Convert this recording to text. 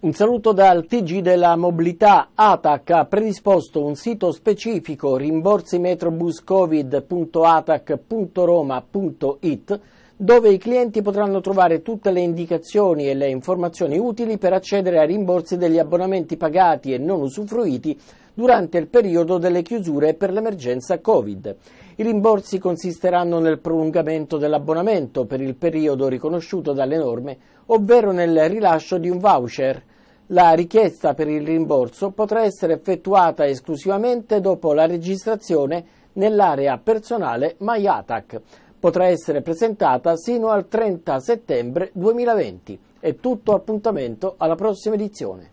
Un saluto dal TG della mobilità. ATAC ha predisposto un sito specifico rimborsimetrobuscovid.atac.roma.it dove i clienti potranno trovare tutte le indicazioni e le informazioni utili per accedere ai rimborsi degli abbonamenti pagati e non usufruiti durante il periodo delle chiusure per l'emergenza Covid. I rimborsi consisteranno nel prolungamento dell'abbonamento per il periodo riconosciuto dalle norme, ovvero nel rilascio di un voucher la richiesta per il rimborso potrà essere effettuata esclusivamente dopo la registrazione nell'area personale MyAtac. Potrà essere presentata sino al 30 settembre 2020. È tutto appuntamento alla prossima edizione.